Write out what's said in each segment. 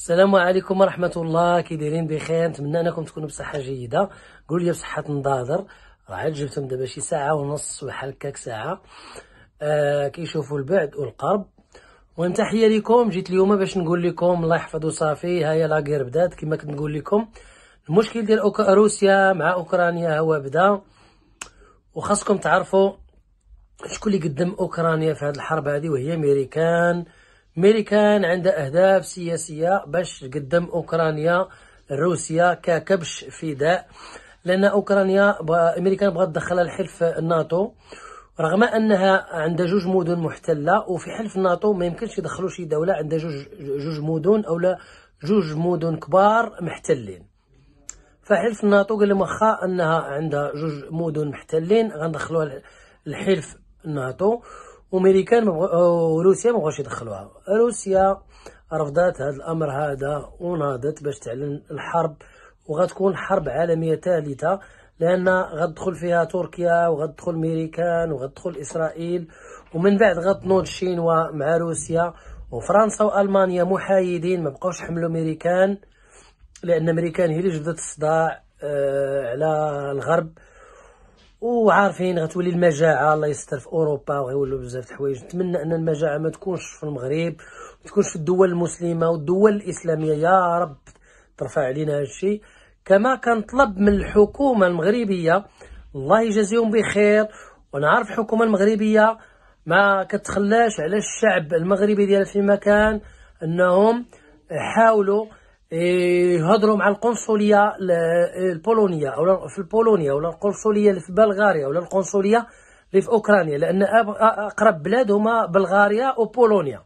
السلام عليكم ورحمة الله كي دايرين بخير نتمنى انكم تكونوا بصحة جيدة قول لي بصحة نضاضر راه عاد جبتهم دابا شي ساعة ونص بحال هكاك ساعة آه كيشوفوا البعد والقرب المهم تحية ليكم جيت اليوم باش نقول لكم الله يحفظو صافي هي لاكير بدات كما كنت نقول لكم المشكل ديال أوك... روسيا مع اوكرانيا هو بدا وخاصكم تعرفوا شكون اللي قدم اوكرانيا في هذه الحرب هذه وهي امريكان ميريكان عندها أهداف سياسية باش تقدم أوكرانيا روسيا ككبش فداء لأن أوكرانيا أمريكان بغات تدخلها لحلف الناتو رغم أنها عندها جوج مدن محتلة وفي حلف الناتو ما يمكنش يدخلوا شي دولة عندها جوج جوج مدن أو لا جوج مدن كبار محتلين فحلف الناتو قال لهم واخا أنها عندها جوج مدن محتلين غندخلوها لحلف الناتو امريكان مبغ... وروسيا ما بغاوش يدخلوها روسيا رفضت هذا الامر هذا وناضت باش تعلن الحرب وغتكون حرب عالميه ثالثه لان غتدخل فيها تركيا وغتدخل امريكان وغتدخل اسرائيل ومن بعد غتنوض الشينوا مع روسيا وفرنسا والمانيا محايدين ما بقاوش حملوا امريكان لان امريكان هي اللي جبدت الصداع آه، على الغرب وعارفين غتولي المجاعه الله يستر في اوروبا وغيولوا بزاف د الحوايج نتمنى ان المجاعه ما تكونش في المغرب ما تكونش في الدول المسلمه والدول الاسلاميه يا رب ترفع علينا هادشي كما كنطلب من الحكومه المغربيه الله يجازيهم بخير ونعرف الحكومه المغربيه ما كتخلاش على الشعب المغربي ديالها في مكان انهم يحاولوا إيه، يهضروا مع القنصليه إيه، البولونيه او في البولونيا ولا القنصليه في بلغاريا ولا القنصليه اللي في اوكرانيا لان اقرب بلاد هما بلغاريا وبولونيا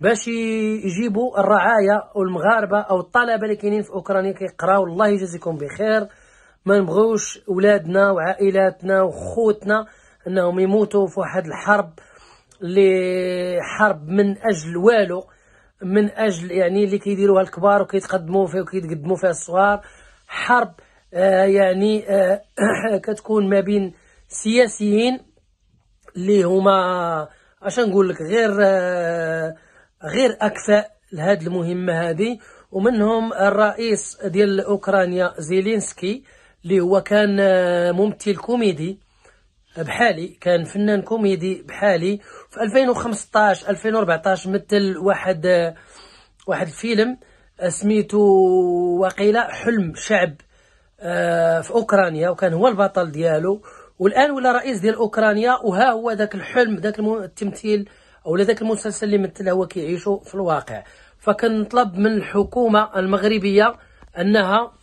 باش يجيبوا الرعايا والمغاربه او الطلبه اللي كاينين في اوكرانيا كيقراو الله يجازيكم بخير ما نبغوش ولادنا وعائلاتنا وخوتنا انهم يموتوا في واحد الحرب اللي حرب من اجل والو من اجل يعني اللي كيديروها الكبار وكيتقدموا فيها وكيتقدموا فيها الصغار حرب آه يعني آه كتكون ما بين سياسيين اللي هما اش نقول لك غير آه غير اكفاء لهاد المهمه هذه ومنهم الرئيس ديال اوكرانيا زيلينسكي اللي هو كان آه، ممثل كوميدي بحالي كان فنان كوميدي بحالي في 2015 2014 مثل واحد واحد الفيلم آه، سميتو وقيلة حلم شعب آه، في اوكرانيا وكان هو البطل ديالو والان ولا رئيس ديال اوكرانيا وها هو ذاك الحلم ذاك التمثيل او ذاك المسلسل اللي مثله هو كيعيشو في الواقع فكنطلب من الحكومه المغربيه انها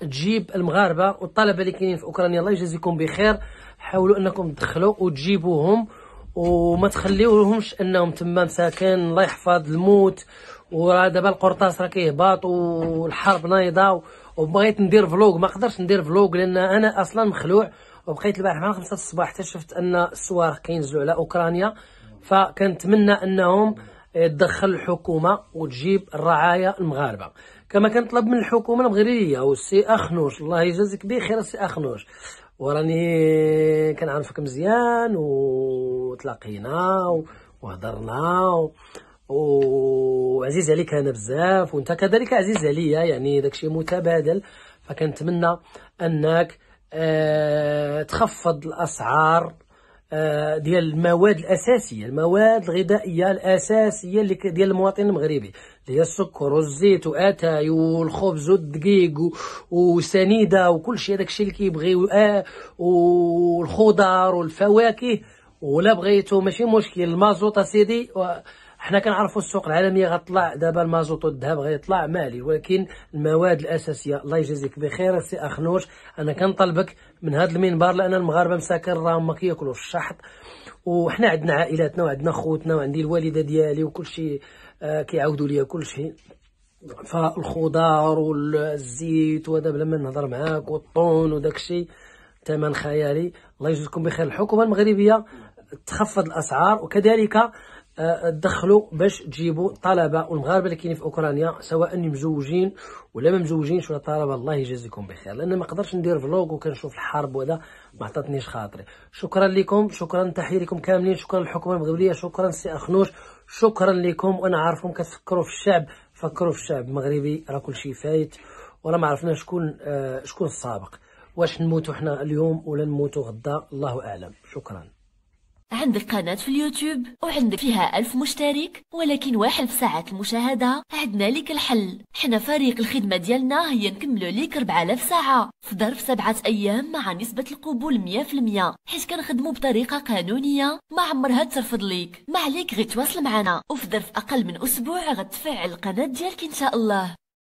تجيب المغاربه والطلبه اللي كاينين في اوكرانيا الله يجازيكم بخير حاولوا انكم تدخلوا وتجيبوهم وما تخليوهمش انهم تما مساكن الله يحفظ الموت وراه دابا القرطاس راه كيهبط والحرب نايضه وبغيت ندير فلوق ما قدرتش ندير فلوق لان انا اصلا مخلوع وبقيت البارح مع 5 الصباح حتى شفت ان الصوارخ كينزلوا على اوكرانيا فكنتمنى انهم تدخل الحكومه وتجيب الرعايا المغاربه كما كنطلب من الحكومه المغربيه والسي اخنوش الله يجازيك بخير السي اخنوش وراني كنعرفك مزيان وتلاقينا وهضرنا و... وعزيز عليك انا بزاف وانت كذلك عزيز عليا يعني داكشي متبادل فكنتمنى انك آه، تخفض الاسعار آه، ديال المواد الاساسيه المواد الغذائيه الاساسيه اللي ديال المواطن المغربي اللي هي السكر والزيت واتاي والخبز والدقيق وسنيده وكل شيء هذاك الشيء اللي كيبغيو آه، والخضار والفواكه ولا بغيتو ماشي مشكل المازوت اسيدي حنا كنعرفوا السوق العالميه غطلع دابا المازوت والذهب غيطلع مالي ولكن المواد الاساسيه الله يجازيك بخير السي اخنوش انا كنطلبك من هذا المنبر لان المغاربه مساكن راه ما كياكلوش الشحط وحنا عندنا عائلاتنا وعندنا خوتنا وعندي الوالده ديالي وكل شيء آه كيعاودوا لي كل شيء فالخضار والزيت بلا ما نهضر معاك والطون وداك الشيء ثمن خيالي الله يجزيكم بخير الحكومه المغربيه تخفض الاسعار وكذلك تدخلوا باش تجيبوا الطلبه والمغاربه اللي كاينين في اوكرانيا سواء مزوجين ولا ما مزوجينش ولا طلبه الله يجازيكم بخير لان ما قدرتش ندير فلوق وكنشوف الحرب وهذا ما عطاتنيش خاطري شكرا لكم شكرا تحيه لكم كاملين شكرا للحكومه المغربيه شكرا سي اخنوش شكرا لكم وانا عارفكم كتفكروا في الشعب فكروا في الشعب المغربي راه كلشي فايت ولا ما عرفنا شكون آه شكون السابق واش نموتوا حنا اليوم ولا نموتوا غدا الله اعلم شكرا عندك قناة في اليوتيوب وعندك فيها ألف مشترك ولكن واحد في ساعات المشاهدة عندنا لك الحل حنا فريق الخدمة ديالنا هي نكملو ليك 4000 ساعة في ظرف سبعة أيام مع نسبة القبول 100% حيت كنخدمو بطريقة قانونية ما عمرها ترفض ليك ما عليك غير تواصل معنا وفي ظرف أقل من أسبوع غتفعل القناة ديالك إن شاء الله